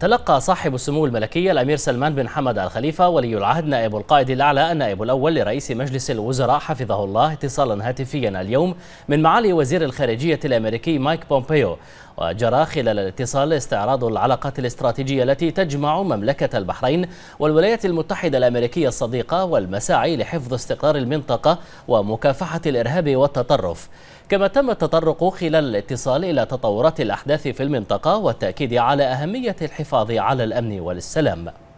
تلقى صاحب السمو الملكي الأمير سلمان بن حمد الخليفة ولي العهد نائب القائد الأعلى النائب الأول لرئيس مجلس الوزراء حفظه الله اتصالا هاتفيا اليوم من معالي وزير الخارجية الأمريكي مايك بومبيو وجرى خلال الاتصال استعراض العلاقات الاستراتيجية التي تجمع مملكة البحرين والولايات المتحدة الأمريكية الصديقة والمساعي لحفظ استقرار المنطقة ومكافحة الإرهاب والتطرف كما تم التطرق خلال الاتصال إلى تطورات الأحداث في المنطقة والتأكيد على أهمية الحفاظ على الأمن والسلام